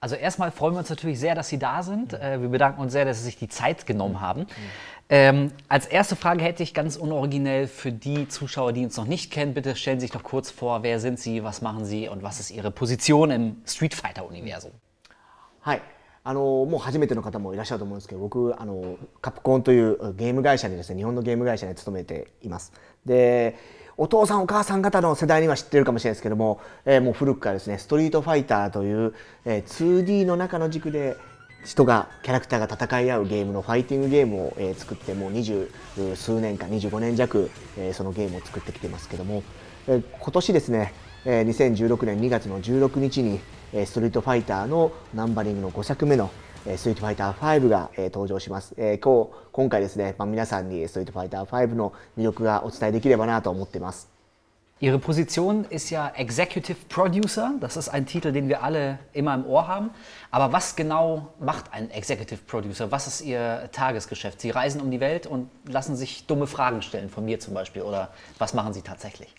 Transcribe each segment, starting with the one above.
Also erstmal freuen wir uns natürlich sehr, dass Sie da sind. Äh, wir bedanken uns sehr, dass Sie sich die Zeit genommen haben. Ähm, als erste Frage hätte ich ganz unoriginell für die Zuschauer, die uns noch nicht kennen, bitte stellen Sie sich doch kurz vor, wer sind Sie, was machen Sie und was ist Ihre Position im Street Fighter-Universum? Hi. あのもう初めての方もいらっしゃると思うんですけど僕あのカプコンというゲーム会社にですね日本のゲーム会社に勤めていますでお父さんお母さん方の世代には知ってるかもしれないですけども、えー、もう古くからですね「ストリートファイター」という、えー、2D の中の軸で人がキャラクターが戦い合うゲームのファイティングゲームを、えー、作ってもう二十数年間25年弱、えー、そのゲームを作ってきてますけども、えー、今年ですね、えー、2016年2月の16日に「ストリートファイター」のナンバリングの5作目の「ストリートファイター5が、え登場します。え今日、今回ですね、まあ、皆さんにストリートファイター5の魅力がお伝えできればなと思ってます。Ihre Position ist ja Executive Producer. Das ist ein Titel, den wir alle immer im Ohr haben. Aber was genau macht ein Executive Producer? Was ist Ihr Tagesgeschäft? Sie reisen um die Welt und lassen sich dumme Fragen stellen, von mir zum Beispiel. Oder was machen Sie tatsächlich?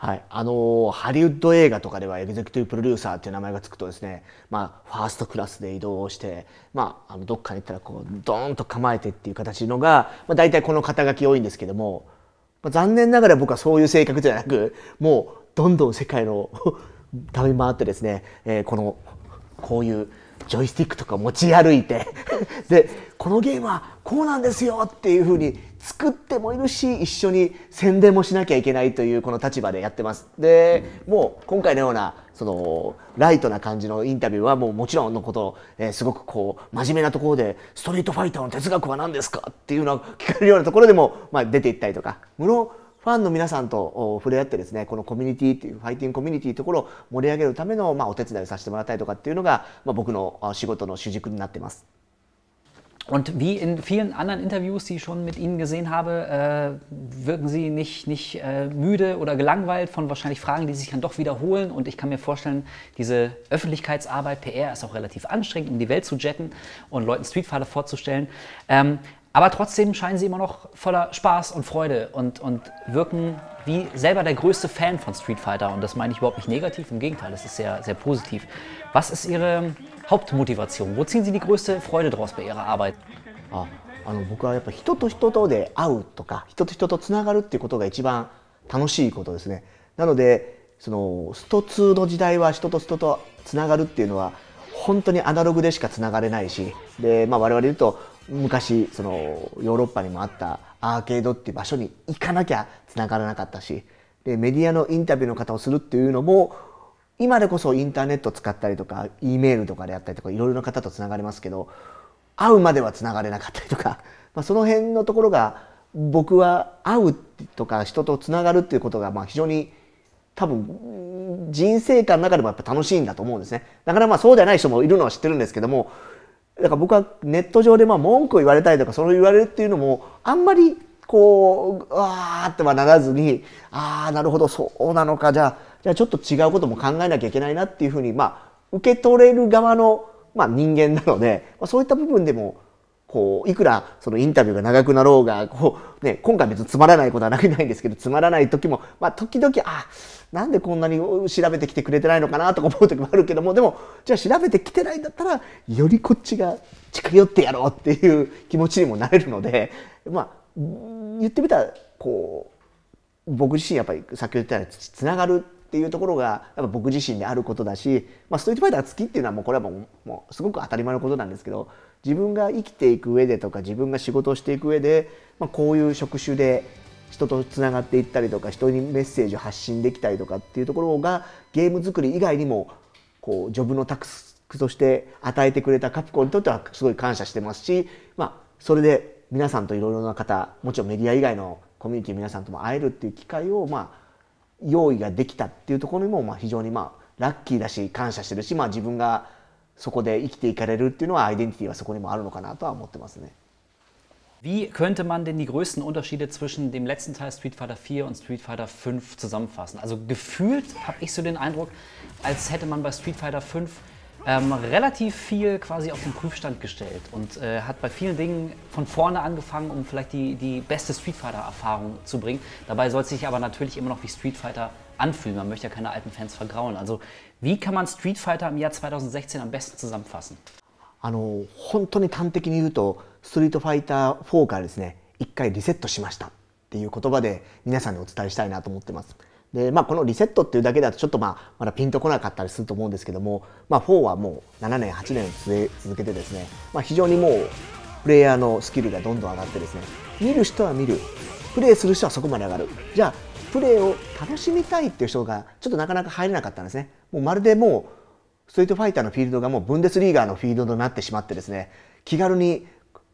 はい、あのー、ハリウッド映画とかではエグゼクティブプロデューサーっていう名前がつくとですね、まあ、ファーストクラスで移動して、まあ、あのどっかに行ったらこうドーンと構えてっていう形のが、まあ、大体この肩書き多いんですけども、まあ、残念ながら僕はそういう性格じゃなくもうどんどん世界の 旅回ってですね、えー、このこういうジョイスティックとか持ち歩いて でこのゲームはこうなんですよっていうふうに作ってもいるし一緒に宣伝もしなきゃいけないというこの立場でやってますで、うん、もう今回のようなそのライトな感じのインタビューはもうもちろんのこと、えー、すごくこう真面目なところで「ストリートファイターの哲学は何ですか?」っていうのを聞かれるようなところでも、まあ、出ていったりとか無論ファンの皆さんと触れ合ってですね、このコミュニティっていう、ファイティングコミュニティところを盛り上げるための、まあ、お手伝いをさせてもらったりとかっていうのが、まあ、僕の仕事の主軸になってます。Und wie in vielen anderen Interviews, die ich schon mit Ihnen gesehen habe, äh, wirken Sie nicht, nicht äh, müde oder gelangweilt von wahrscheinlich Fragen, die sich dann doch wiederholen. Und ich kann mir vorstellen, diese Öffentlichkeitsarbeit, PR, ist auch relativ anstrengend, um die Welt zu jetten und Leuten Streetpfade vorzustellen. Ähm, aber trotzdem scheinen Sie immer noch voller Spaß und Freude und, und wirken wie selber der größte Fan von Street Fighter. Und das meine ich überhaupt nicht negativ, im Gegenteil, das ist sehr, sehr positiv. Was ist Ihre Hauptmotivation? Wo ziehen Sie die größte Freude draus bei Ihrer Arbeit? ああの僕はやっぱ人と人とで会うとか人と人とつながるっていうことが一番楽しいことですね。なのでそのスト2の時代は人と人とつながるっていうのは本当にアナログでしかつながれないしで、まあ、我々言うと昔そのヨーロッパにもあったアーケードっていう場所に行かなきゃつながらなかったしでメディアのインタビューの方をするっていうのも今でこそインターネット使ったりとか E メールとかであったりとかいろいろな方とつながれますけど会うまではつながれなかったりとか、まあ、その辺のところが僕は会うとか人とつながるっていうことがまあ非常に多分人生観の中でもやっぱ楽しいんだと思うんですね。だからまあそうじゃない人もいるのは知ってるんですけどもだから僕はネット上でまあ文句を言われたりとかその言われるっていうのもあんまりこうあーってはならずにああなるほどそうなのかじゃあじゃあちょっと違うことも考えなきゃいけないなっていうふうに、まあ、受け取れる側の、まあ、人間なので、まあ、そういった部分でもこういくらそのインタビューが長くなろうがこう、ね、今回別につまらないことはなくないんですけどつまらない時も、まあ、時々あなんでこんなに調べてきてくれてないのかなとか思う時もあるけどもでもじゃあ調べてきてないんだったらよりこっちが近寄ってやろうっていう気持ちにもなれるので、まあ、言ってみたらこう僕自身やっぱり先ほど言ったようにつながるっていうところがやっぱ僕自身であることだし、まあ、ストリートファイター好きっていうのはもうこれはもうもうすごく当たり前のことなんですけど自分が生きていく上でとか自分が仕事をしていく上で、まあ、こういう職種で人とつながっていったりとか人にメッセージを発信できたりとかっていうところがゲーム作り以外にもこうジョブのタスクとして与えてくれたカプコンにとってはすごい感謝してますし、まあ、それで皆さんといろいろな方もちろんメディア以外のコミュニティ皆さんとも会えるっていう機会をまあ用意ができたっていうところにも、まあ、非常にまあラッキーだし感謝してるし、まあ、自分がそこで生きていかれるっていうのはアイデンティティはそこにもあるのかなとは思ってますね。Wie könnte man denn die größten Unterschiede zwischen dem letzten Teil Street Fighter 4 und Street Fighter 5 zusammenfassen? Also gefühlt habe ich so den Eindruck, als hätte man bei Street Fighter 5 ähm, relativ viel quasi auf den Prüfstand gestellt und äh, hat bei vielen Dingen von vorne angefangen, um vielleicht die, die beste Street Fighter-Erfahrung zu bringen. Dabei soll es sich aber natürlich immer noch wie Street Fighter anfühlen. Man möchte ja keine alten Fans vergrauen. Also wie kann man Street Fighter im Jahr 2016 am besten zusammenfassen? Street Fighter あの本当に端的に言うと「ストリートファイター4」からですね一回リセットしましたっていう言葉で皆さんにお伝えしたいなと思ってます。でまあ、このリセットっていうだけだとちょっとまあまだピンとこなかったりすると思うんですけども、まあ、4はもう7年8年続けてですね、まあ、非常にもうプレイヤーのスキルがどんどん上がってですね見る人は見るプレイする人はそこまで上がるじゃあプレーを楽しみたいっていう人がちょっとなかなか入れなかったんですねもうまるでもうストリートファイターのフィールドがもうブンデスリーガーのフィールドになってしまってですね気軽に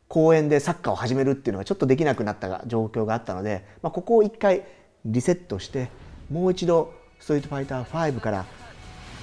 公園でサッカーを始めるっていうのがちょっとできなくなった状況があったので、まあ、ここを一回リセットしてもう一度「ストリートファイター5」から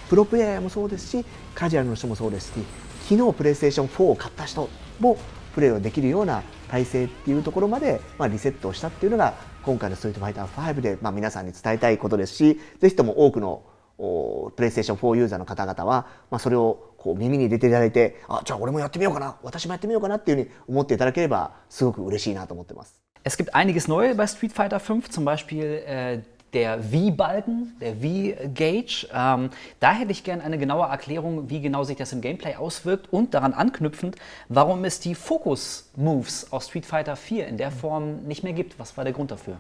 プロプレイヤーもそうですしカジュアルの人もそうですし昨日プレイステーション4を買った人もプレイをできるような体制っていうところまで、まあ、リセットをしたっていうのが今回の「ストリートファイター5で」まあ、皆さんに伝えたいことですしぜひとも多くのプレイステーション4ユーザーの方々は、まあ、それをこう耳に入れていただいてあじゃあ俺もやってみようかな私もやってみようかなっていうふうに思っていただければすごく嬉しいなと思ってます。Es gibt einiges n e u bei Street Fighter 5, zum Beispiel äh, der V-Balken, der V-Gauge. Ähm, da hätte ich gerne eine genaue Erklärung, wie genau sich das im Gameplay auswirkt und daran anknüpfend, warum es die Focus-Moves aus Street Fighter 4 in der Form nicht mehr gibt. Was war der Grund dafür?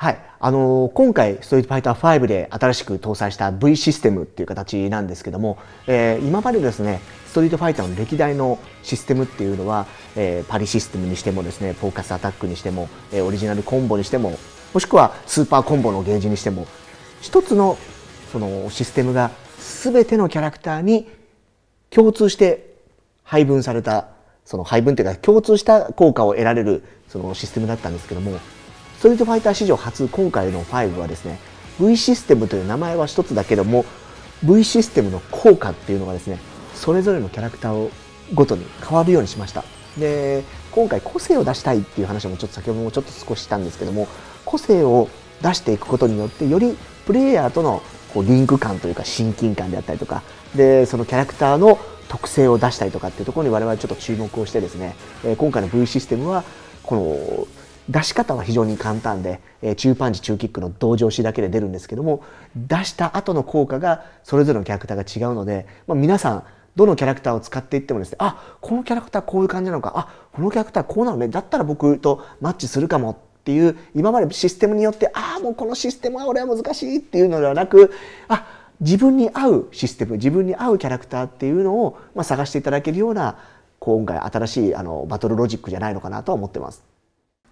はい。あの、今回、ストリートファイター5で新しく搭載した V システムっていう形なんですけども、えー、今までですね、ストリートファイターの歴代のシステムっていうのは、えー、パリシステムにしてもですね、フォーカスアタックにしても、えー、オリジナルコンボにしても、もしくはスーパーコンボのゲージにしても一つのそのシステムが全てのキャラクターに共通して配分されたその配分というか共通した効果を得られるそのシステムだったんですけどもストリートファイター史上初今回の5はですね V システムという名前は一つだけども V システムの効果っていうのがですねそれぞれのキャラクターをごとに変わるようにしましたで今回個性を出したいっていう話もちょっと先ほどもちょっと少ししたんですけども個性を出していくことによってよりプレイヤーとのこうリンク感というか親近感であったりとかでそのキャラクターの特性を出したりとかっていうところに我々ちょっと注目をしてですね、え今回の V システムはこの出し方は非常に簡単で、え中パンチ中キックの同乗しだけで出るんですけども出した後の効果がそれぞれのキャラクターが違うので、まあ、皆さんどのキャラクターを使っていってもですねあこのキャラクターこういう感じなのかあこのキャラクターこうなのねだったら僕とマッチするかもっていう今までシステムによってああもうこのシステムは俺は難しいっていうのではなくあ自分に合うシステム自分に合うキャラクターっていうのを、まあ、探していただけるような今回新しいあのバトルロジックじゃないのかなとは思ってます。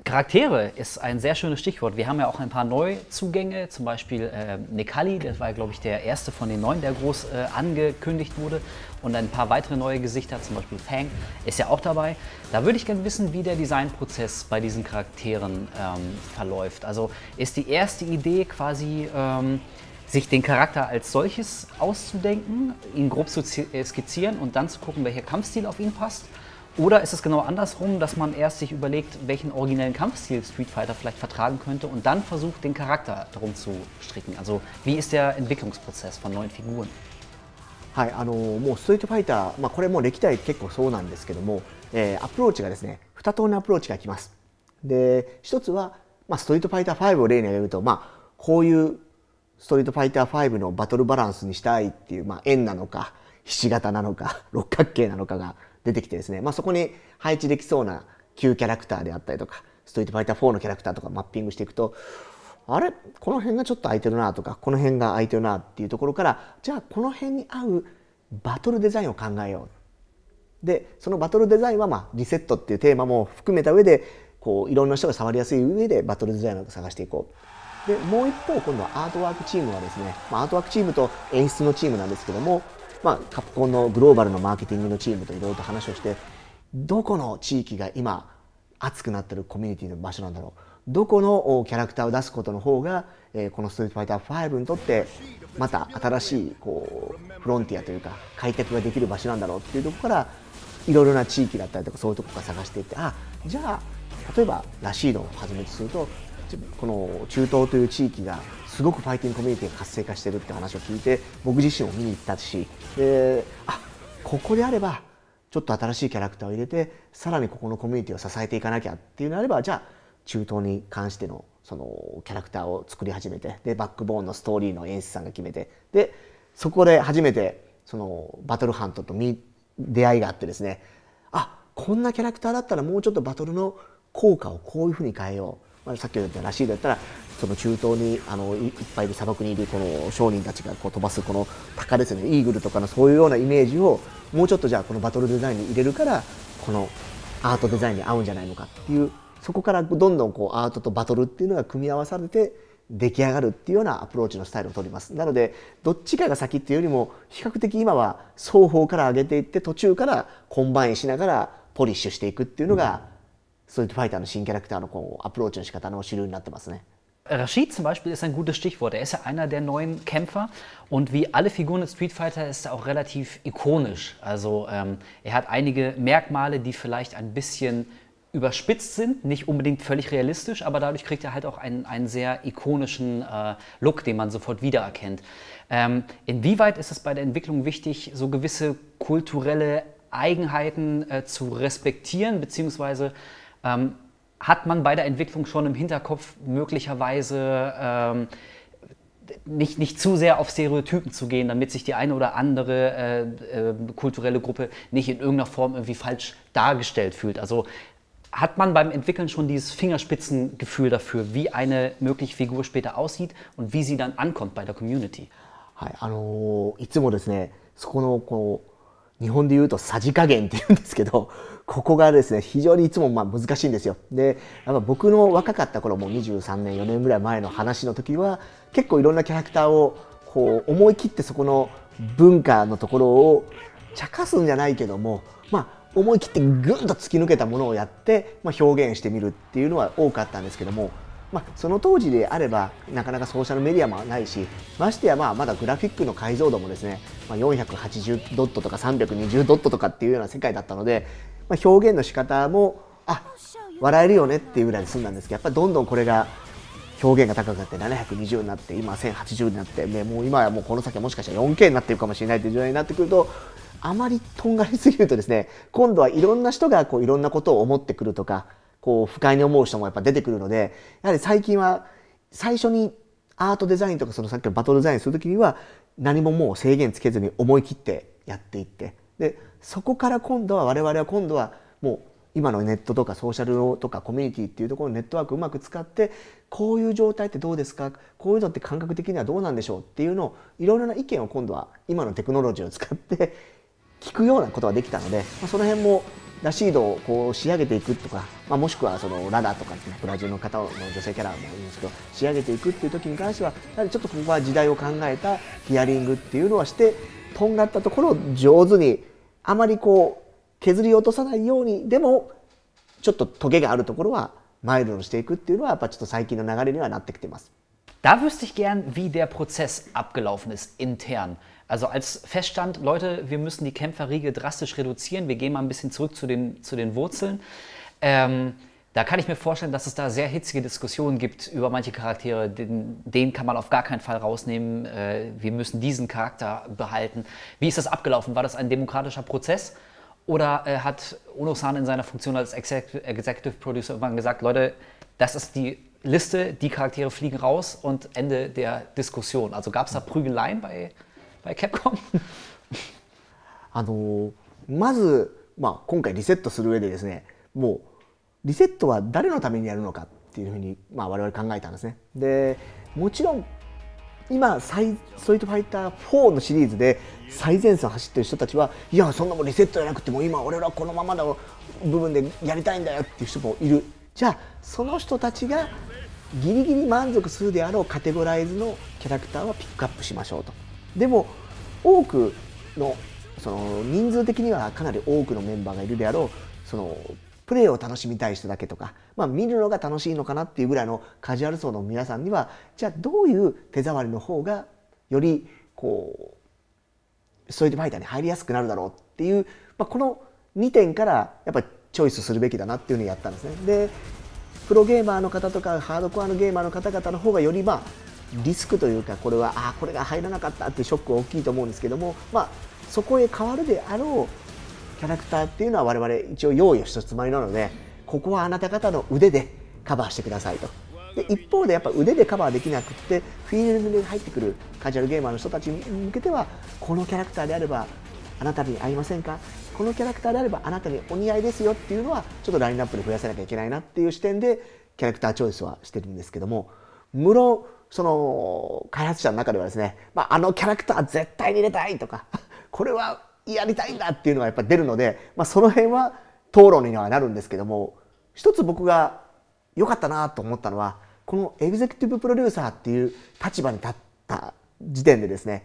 Charaktere ist ein sehr schönes Stichwort. Wir haben ja auch ein paar Neuzugänge, zum Beispiel äh, Nekali, das war, glaube ich, der erste von den neuen, der groß äh, angekündigt wurde. Und ein paar weitere neue Gesichter, zum Beispiel Fang, ist ja auch dabei. Da würde ich gerne wissen, wie der Designprozess bei diesen Charakteren ähm, verläuft. Also ist die erste Idee quasi, ähm, sich den Charakter als solches auszudenken, ihn grob zu äh, skizzieren und dann zu gucken, welcher Kampfstil auf ihn passt? Oder ist es genau andersrum, dass man erst sich überlegt, welchen originellen Kampfstil Street Fighter vielleicht vertragen könnte und dann versucht, den Charakter darum zu stricken? Also wie ist der Entwicklungsprozess von neuen Figuren? はい、あのもうストリートファイター、まあ、これも歴代結構そうなんですけども、えー、アプローチがですね2通りのアプローチがきますで一つは、まあ、ストリートファイター5を例に挙げると、まあ、こういうストリートファイター5のバトルバランスにしたいっていう、まあ、円なのかひし形なのか六角形なのかが出てきてですね、まあ、そこに配置できそうな旧キャラクターであったりとか、ストリートファイター4のキャラクターとかマッピングしていくと、あれこの辺がちょっと空いてるなとか、この辺が空いてるなっていうところから、じゃあこの辺に合うバトルデザインを考えよう。で、そのバトルデザインは、まリセットっていうテーマも含めた上で、こう、いろんな人が触りやすい上でバトルデザインを探していこう。で、もう一方、今度はアートワークチームはですね、まあ、アートワークチームと演出のチームなんですけども、まあ、カプコンのグローバルのマーケティングのチームといろいろと話をしてどこの地域が今熱くなってるコミュニティの場所なんだろうどこのキャラクターを出すことの方が、えこの「ストリートファイター5」にとってまた新しいこうフロンティアというか開拓ができる場所なんだろうっていうとこからいろいろな地域だったりとかそういうとこから探していってあじゃあ例えばラシードをはじめとするとこの中東という地域がすごくファイティングコミュニティが活性化してるって話を聞いて僕自身も見に行ったしであここであればちょっと新しいキャラクターを入れてさらにここのコミュニティを支えていかなきゃっていうのであればじゃあ中東に関してのそのキャラクターを作り始めてでバックボーンのストーリーの演出さんが決めてでそこで初めてそのバトルハントと出会いがあってですねあこんなキャラクターだったらもうちょっとバトルの効果をこういうふうに変えようまあ、さっき言ったらしいだったらその中東にあのいっぱいる砂漠にいるこの商人たちがこう飛ばすこの鷹ですねイーグルとかのそういうようなイメージをもうちょっとじゃあこのバトルデザインに入れるからこのアートデザインに合うんじゃないのかっていうそこからどんどんこうアートとバトルっていうのが組み合わされて出来上がるっていうようなアプローチのスタイルをとりますなのでどっちかが先っていうよりも比較的今は双方から上げていって途中からコンバインしながらポリッシュしていくっていうのが、うんストリートファイターの新キャラクターのこうアプローチの仕方の主流になってますね。Rashid zum Beispiel ist ein gutes Stichwort. Er ist ja einer der neuen Kämpfer und wie alle Figuren in Street Fighter ist er auch relativ ikonisch. Also ähm, er hat einige Merkmale, die vielleicht ein bisschen überspitzt sind, nicht unbedingt völlig realistisch, aber dadurch kriegt er halt auch einen, einen sehr ikonischen äh, Look, den man sofort wiedererkennt. Ähm, inwieweit ist es bei der Entwicklung wichtig, so gewisse kulturelle Eigenheiten äh, zu respektieren, beziehungsweise ähm, hat man bei der Entwicklung schon im Hinterkopf möglicherweise ähm, nicht, nicht zu sehr auf Stereotypen zu gehen, damit sich die eine oder andere äh, äh, kulturelle Gruppe nicht in irgendeiner Form irgendwie falsch dargestellt fühlt. Also hat man beim Entwickeln schon dieses Fingerspitzengefühl dafür, wie eine mögliche Figur später aussieht und wie sie dann ankommt bei der Community? はい、あのー、いつもですね、そこのこう日本で言うとさじ加減って言うんですけど ここがですね非常にいつもまあ難しいんですよでやっぱ僕の若かった頃も23年4年ぐらい前の話の時は結構いろんなキャラクターをこう思い切ってそこの文化のところを茶化すんじゃないけどもまあ思い切ってぐんと突き抜けたものをやって、まあ、表現してみるっていうのは多かったんですけどもまあ、その当時であればなかなかソーシャルメディアもないしましてやまあまだグラフィックの解像度もですね、まあ、480ドットとか320ドットとかっていうような世界だったので、まあ、表現の仕方もあ笑えるよねっていうぐらいで済んだんですけどやっぱりどんどんこれが表現が高くなって720になって今1080になって、ね、もう今はもうこの先はもしかしたら 4K になってるかもしれないという状態になってくるとあまりとんがりすぎるとですね今度はいろんな人がこういろんなことを思ってくるとかこう不快に思う人もやっぱ出てくるのでやはり最近は最初にアートデザインとかそのさっきのバトルデザインする時には何ももう制限つけずに思い切ってやっていってでそこから今度は我々は今度はもう今のネットとかソーシャルとかコミュニティっていうところのネットワークをうまく使ってこういう状態ってどうですかこういうのって感覚的にはどうなんでしょうっていうのをいろいろな意見を今度は今のテクノロジーを使って聞くようなことができたので、まあ、その辺もラシードをこう仕上げていくとか、まあ、もしくはそのラダとか、ね、ブラジルの方の女性キャラもいるんですけど仕上げていくっていう時に関してはやはりちょっとここは時代を考えたヒアリングっていうのはしてとんがったところを上手にあまりこう削り落とさないようにでもちょっとトゲがあるところはマイルドにしていくっていうのはやっぱちょっと最近の流れにはなってきてます。Da wüsste ich gern, wie der Prozess abgelaufen ist intern. Also als feststand, Leute, wir müssen die Kämpferriege drastisch reduzieren, wir gehen mal ein bisschen zurück zu den, zu den Wurzeln. Ähm, da kann ich mir vorstellen, dass es da sehr hitzige Diskussionen gibt über manche Charaktere. Den, den kann man auf gar keinen Fall rausnehmen. Äh, wir müssen diesen Charakter behalten. Wie ist das abgelaufen? War das ein demokratischer Prozess? Oder äh, hat Onosan in seiner Funktion als Executive Producer irgendwann gesagt, Leute, das ist die Liste, die Charaktere fliegen raus und Ende der Diskussion. Also gab es da Prügeleien bei b e あのまず、まあ、今回リセットする上でですねもうリセットは誰のためにやるのかっていうふうに、まあ、我々考えたんですね。でもちろん今サイ「ストリートファイター4」のシリーズで最前線を走ってる人たちはいやそんなもんリセットじゃなくても今俺らこのままの部分でやりたいんだよっていう人もいるじゃあその人たちがギリギリ満足するであろうカテゴライズのキャラクターはピックアップしましょうと。でも多くのその人数的にはかなり多くのメンバーがいるであろうそのプレーを楽しみたい人だけとか、まあ、見るのが楽しいのかなっていうぐらいのカジュアル層の皆さんにはじゃあどういう手触りの方がよりこうそファイターに入りやすくなるだろうっていう、まあ、この2点からやっぱりチョイスするべきだなっていうふうにやったんですね。でプロゲーマーの方とかハードコアのゲーマーの方々の方がよりまあリスクというかこれはあこれが入らなかったっていうショックは大きいと思うんですけども、まあ、そこへ変わるであろうキャラクターっていうのは我々一応用意をしたつもりなのでここはあなた方の腕でカバーしてくださいと。で一方でやっぱ腕でカバーできなくってフィールドに入ってくるカジュアルゲーマーの人たちに向けてはこのキャラクターであればあなたに合いませんかこのキャラクターであればあなたにお似合いですよっていうのはちょっとラインナップに増やさなきゃいけないなっていう視点でキャラクターチョイスはしてるんですけども無論その開発者の中ではですね、まあ、あのキャラクター絶対に入れたいとか これはやりたいんだっていうのがやっぱ出るので、まあ、その辺は討論にはなるんですけども一つ僕が良かったなと思ったのはこのエグゼクティブプロデューサーっていう立場に立った時点でですね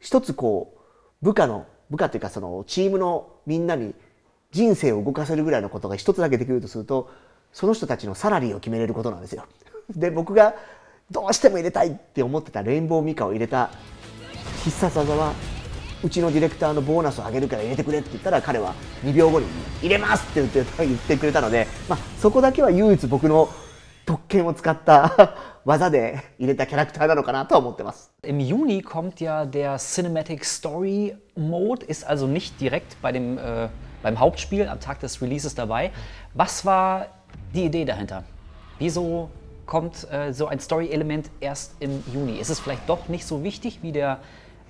一つこう部下の部下というかそのチームのみんなに人生を動かせるぐらいのことが一つだけできるとするとその人たちのサラリーを決めれることなんですよ。で僕がどうしても入れたいって思ってたレインボーミカを入れた必殺技はうちのディレクターのボーナスを上げるから入れてくれって言ったら彼は2秒後に入れますって言って言ってくれたので、まあ、そこだけは唯一僕の特権を使った技で入れたキャラクターなのかなと思ってます。Im Juni kommt ja der Cinematic Story Mode, ist also nicht direkt bei dem, äh, beim Hauptspiel am Tag des Releases dabei. Was war die Idee dahinter? Wieso kommt äh, so ein Story-Element erst im Juni. Ist es vielleicht doch nicht so wichtig wie der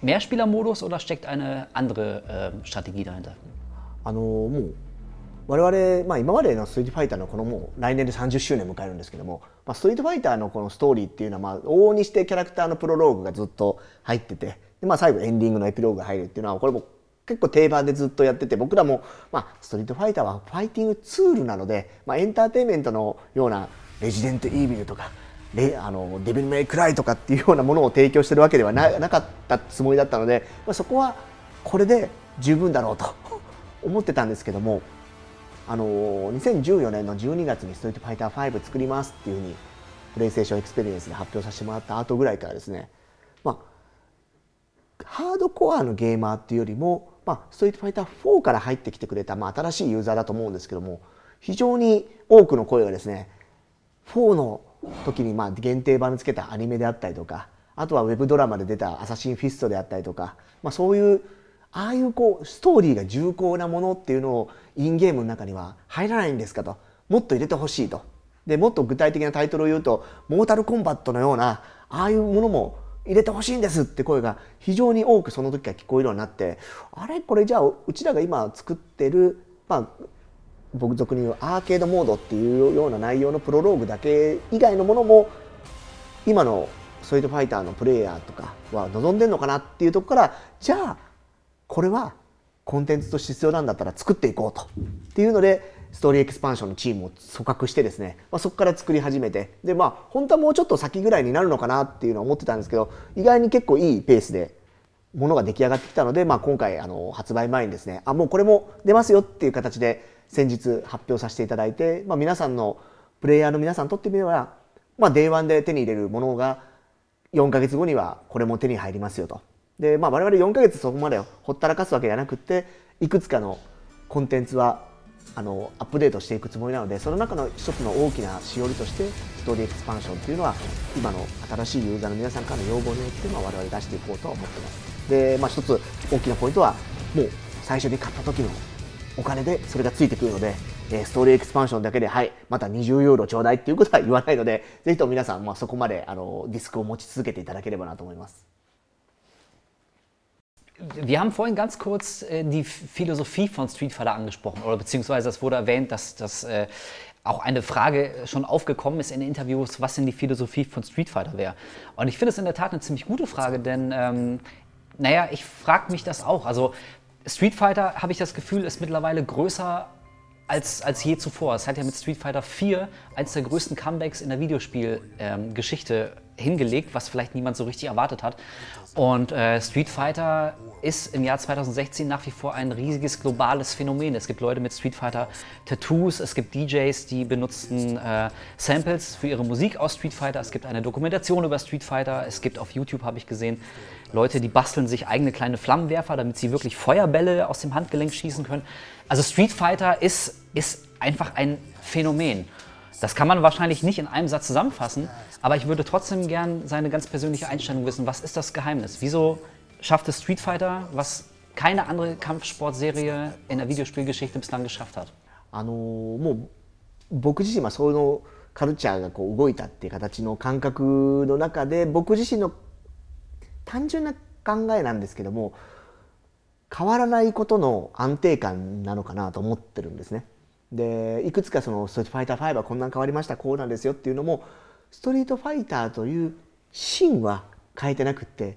Mehrspielermodus oder steckt eine andere äh, Strategie dahinter? あのもう我々、まあ、今までの「ストリートファイター」のこのもう来年で30周年迎えるんですけども、まあ、ストリートファイターのこのストーリーっていうのは、まあ、往々にしてキャラクターのプロローグがずっと入っててで、まあ、最後エンディングのエピローグが入るっていうのはこれも結構定番でずっとやってて僕らも、まあ、ストリートファイターはファイティングツールなので、まあ、エンターテインメントのようなレジデント・イービルとかレあのデビル・メイ・クライとかっていうようなものを提供してるわけではななかったつもりだったので、まあ、そこはこれで十分だろうと 思ってたんですけどもあの2014年の12月に「ストリートファイター5作ります」っていうふうにプレイステーションエクスペリエンスで発表させてもらった後ぐらいからですね、まあ、ハードコアのゲーマーっていうよりも、まあ、ストリートファイター4から入ってきてくれた、まあ、新しいユーザーだと思うんですけども非常に多くの声がですね4の時にまあ限定版につけたアニメであったりとかあとはウェブドラマで出た「アサシンフィスト」であったりとか、まあ、そういうああいうこうストーリーが重厚なものっていうのをインゲームの中には入らないんですかともっと入れてほしいとでもっと具体的なタイトルを言うと「モータルコンバット」のようなああいうものも入れてほしいんですって声が非常に多くその時から聞こえるようになってあれこれじゃあうちらが今作ってる、まあ、僕俗に言うアーケードモードっていうような内容のプロローグだけ以外のものも今のソイドファイターのプレイヤーとかは望んでるのかなっていうとこからじゃあこれはコンテンツとして必要なんだったら作っていこうとっていうのでストーリーエクスパンションのチームを組閣してですね、まあ、そこから作り始めてでまあ本当はもうちょっと先ぐらいになるのかなっていうのは思ってたんですけど意外に結構いいペースでものが出来上がってきたので、まあ、今回あの発売前にですねあもうこれも出ますよっていう形で先日発表させていただいて、まあ、皆さんのプレイヤーの皆さんにとってみれば、まあ、Day1 で手に入れるものが4か月後にはこれも手に入りますよと。で、まあ、我々4か月そこまでほったらかすわけじゃなくていくつかのコンテンツはあのアップデートしていくつもりなのでその中の一つの大きなしおりとしてストーリーエクスパンションというのは今の新しいユーザーの皆さんからの要望によって、まあ、我々出していこうとは思ってますで、まあ、一つ大きなポイントはもう最初に買った時のお金でそれがついてくるので、えストーリーエクスパンションだけで、はい、また20ユーロちょうだいっていうことは言わないので、ぜひとも皆さん、まあ、そこまであのディスクを持ち続けていただければなと思います。Wir haben vorhin ganz kurz äh, die Philosophie von Street Fighter angesprochen, oder beziehungsweise es wurde erwähnt, dass das äh, auch eine Frage schon aufgekommen ist in Interviews, was denn die Philosophie von Street Fighter wäre. Und ich finde es in der Tat eine ziemlich gute Frage, denn ähm, naja, ich frage mich das auch. Also Street Fighter, habe ich das Gefühl, ist mittlerweile größer als, als je zuvor. Es hat ja mit Street Fighter 4 eines der größten Comebacks in der Videospielgeschichte ähm, hingelegt, was vielleicht niemand so richtig erwartet hat. Und äh, Street Fighter ist im Jahr 2016 nach wie vor ein riesiges globales Phänomen. Es gibt Leute mit Street Fighter Tattoos, es gibt DJs, die benutzen äh, Samples für ihre Musik aus Street Fighter, es gibt eine Dokumentation über Street Fighter, es gibt auf YouTube, habe ich gesehen, Leute, die basteln sich eigene kleine Flammenwerfer, damit sie wirklich Feuerbälle aus dem Handgelenk schießen können. Also Street Fighter ist, ist einfach ein Phänomen. Das kann man wahrscheinlich nicht in einem Satz zusammenfassen, aber ich würde trotzdem gern seine ganz persönliche Einstellung wissen. Was ist das Geheimnis? Wieso schafft es Street Fighter, was keine andere Kampfsportserie in der Videospielgeschichte bislang geschafft hat? あのもう僕自身はそのカルチャーがこう動いたっていう形の感覚の中で僕自身の単純な考えなんですけども変わらないことの安定感なのかなと思ってるんですね。でいくつかその「ストリートファイター5はこんなん変わりましたこうなんですよ」っていうのもストリートファイターという芯は変えてなくって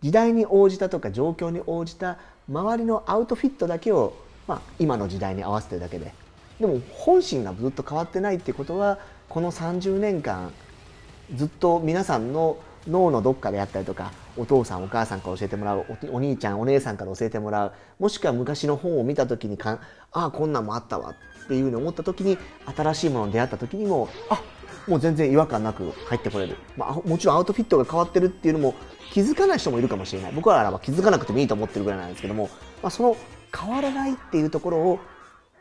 時代に応じたとか状況に応じた周りのアウトフィットだけを、まあ、今の時代に合わせてるだけででも本心がずっと変わってないっていうことはこの30年間ずっと皆さんの脳のどっかであったりとかお父さんお母さんから教えてもらうお兄ちゃんお姉さんから教えてもらうもしくは昔の本を見た時にかんああこんなんもあったわっていうふうに思った時に新しいものに出会った時にもあもう全然違和感なく入ってこれる、まあ、もちろんアウトフィットが変わってるっていうのも気づかない人もいるかもしれない僕らは気づかなくてもいいと思ってるぐらいなんですけども、まあ、その変わらないっていうところを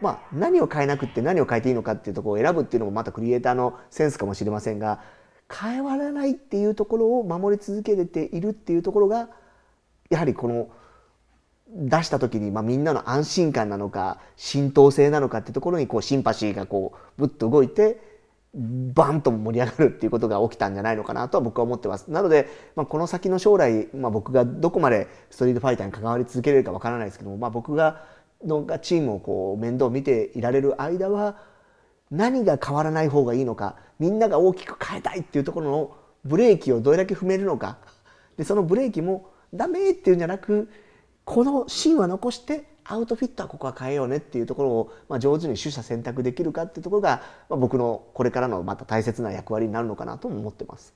まあ、何を変えなくって何を変えていいのかっていうところを選ぶっていうのもまたクリエイターのセンスかもしれませんが変わらないっていうところを守り続けているっていうところがやはりこの出した時に、まあ、みんなの安心感なのか浸透性なのかってところにこうシンパシーがこうぶっと動いてバンと盛り上がるっていうことが起きたんじゃないのかなとは僕は思ってます。なので、まあ、この先の将来、まあ、僕がどこまでストリートファイターに関わり続けれるかわからないですけども、まあ、僕がのがチームをこう面倒見ていられる間は何が変わらない方がいいのかみんなが大きく変えたいっていうところのブレーキをどれだけ踏めるのかでそのブレーキもダメっていうんじゃなくこの芯は残してアウトフィットはここは変えようねっていうところを、まあ、上手に取捨選択できるかっていうところが、まあ、僕のこれからのまた大切な役割になるのかなとも思ってます。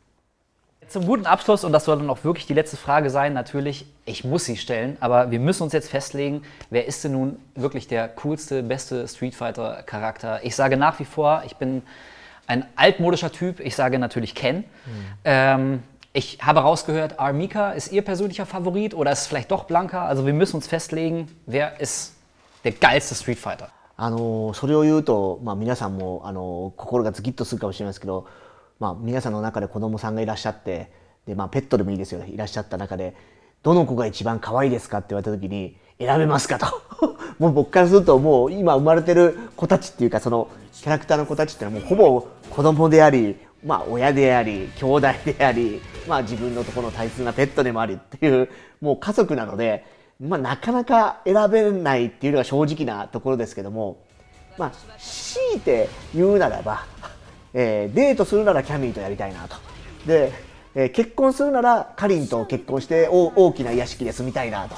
Zum guten Abschluss, und das soll dann auch wirklich die letzte Frage sein, natürlich, ich muss sie stellen, aber wir müssen uns jetzt festlegen, wer ist denn nun wirklich der coolste, beste Street Fighter Charakter? Ich sage nach wie vor, ich bin ein altmodischer Typ, ich sage natürlich Ken. Mhm. Ähm, ich habe rausgehört, Armika ist ihr persönlicher Favorit oder ist es vielleicht doch Blanka? Also wir müssen uns festlegen, wer ist der geilste Street Fighter? Also, あのそれを言うと、まあ、皆さんもあの心がズキッとするかもしれないですけど、まあ、皆さんの中で子供さんがいらっしゃってで、まあ、ペットでもいいですよいらっしゃった中でどの子が一番可愛いですかって言われた時に選べますかと もう僕からするともう今生まれてる子たちっていうかそのキャラクターの子たちってのはもうほぼ子供でありまあ親であり兄弟でありまあ自分のところの大切なペットでもありっていうもう家族なのでまあなかなか選べないっていうのが正直なところですけどもまあ強いて言うならばえー、デートするならキャミーとやりたいなと。で、えー、結婚するならカリンと結婚してお大きな屋敷で住みたいなと。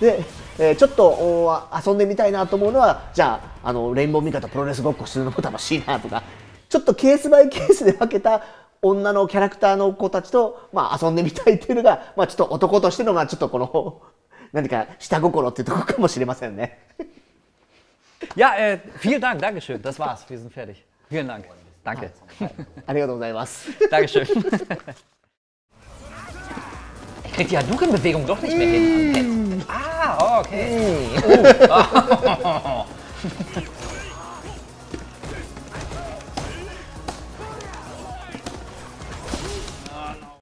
で、えー、ちょっと遊んでみたいなと思うのは、じゃあ、あの、レインボーミカとプロレスごっこするのも楽しいなとか、ちょっとケースバイケースで分けた女のキャラクターの子たちと、まあ、遊んでみたいっていうのが、まあ、ちょっと男としての、まあ、ちょっとこの、何か下心っていうとこかもしれませんね。Ja, äh, vielen Dank, Dankeschön. Das war's. Wir sind fertig. Vielen Dank. danke. ありがとうございます。Dankeschön. Ich krieg die Hadouken-Bewegung doch nicht mehr hin. Mm. Ah, okay. Mm. Oh.